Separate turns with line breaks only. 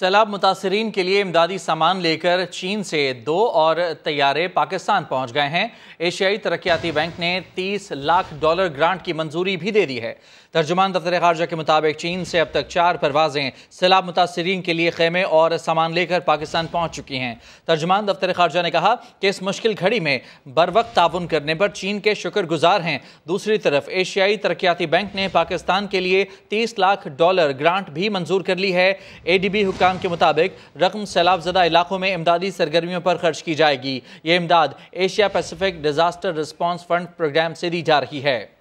सैलाब मुतासरीन के लिए इमदादी सामान लेकर चीन से दो और तैयारे पाकिस्तान पहुंच गए हैं एशियाई तरक्याती बैंक ने 30 लाख डॉलर ग्रांट की मंजूरी भी दे दी है तर्जुमान दफ्तर खारजा के मुताबिक चीन से अब तक चार परवाजें सैलाब मुतासरीन के लिए खेमे और सामान लेकर पाकिस्तान पहुंच चुकी हैं तर्जुमान दफ्तर खारजा ने कहा कि इस मुश्किल घड़ी में बर वक्त ताउन करने पर चीन के शुक्रगुजार हैं दूसरी तरफ एशियाई तरक्याती बैंक ने पाकिस्तान के लिए तीस लाख डॉलर ग्रांट भी मंजूर कर ली है ए डी बी हुकाम प्रोग्राम के मुताबिक रकम सैलाब ज़दा इलाकों में इमदादी सरगर्मियों पर खर्च की जाएगी ये इमदाद Asia Pacific disaster response fund programme से दी जा रही है